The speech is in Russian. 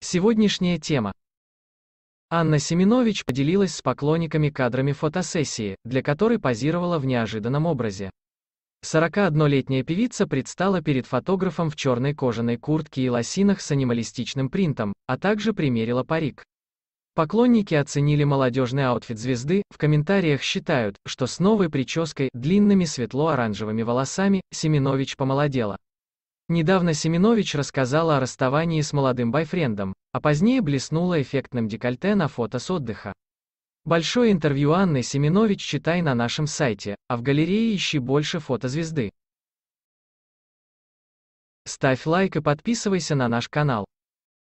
Сегодняшняя тема. Анна Семенович поделилась с поклонниками кадрами фотосессии, для которой позировала в неожиданном образе. 41-летняя певица предстала перед фотографом в черной кожаной куртке и лосинах с анималистичным принтом, а также примерила парик. Поклонники оценили молодежный аутфит звезды, в комментариях считают, что с новой прической, длинными светло-оранжевыми волосами, Семенович помолодела. Недавно Семенович рассказала о расставании с молодым байфрендом, а позднее блеснула эффектным декольте на фото с отдыха. Большое интервью Анны Семенович читай на нашем сайте, а в галерее ищи больше фото звезды. Ставь лайк и подписывайся на наш канал.